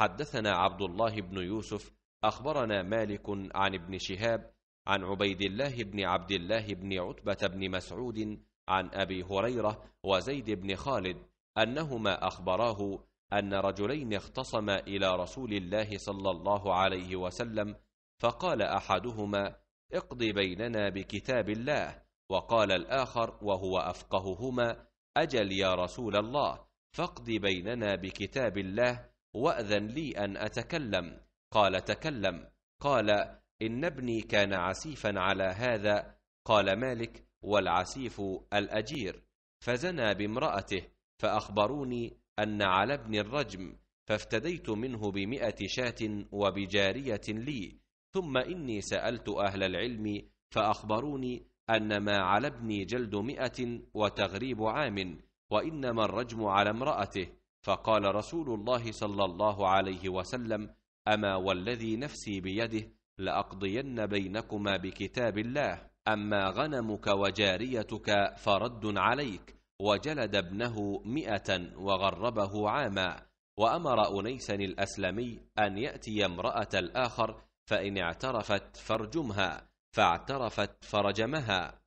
حدثنا عبد الله بن يوسف اخبرنا مالك عن ابن شهاب عن عبيد الله بن عبد الله بن عتبه بن مسعود عن ابي هريره وزيد بن خالد انهما اخبراه ان رجلين اختصما الى رسول الله صلى الله عليه وسلم فقال احدهما اقضي بيننا بكتاب الله وقال الاخر وهو افقههما اجل يا رسول الله فاقض بيننا بكتاب الله واذن لي ان اتكلم قال تكلم قال ان ابني كان عسيفا على هذا قال مالك والعسيف الاجير فزنى بامراته فاخبروني ان على ابن الرجم فافتديت منه بمئه شاه وبجاريه لي ثم اني سالت اهل العلم فاخبروني ان ما على ابني جلد مئه وتغريب عام وانما الرجم على امراته فقال رسول الله صلى الله عليه وسلم اما والذي نفسي بيده لاقضين بينكما بكتاب الله اما غنمك وجاريتك فرد عليك وجلد ابنه مئة وغربه عاما وأمر أنيسا الأسلمي أن يأتي امرأة الآخر فإن اعترفت فرجمها فاعترفت فرجمها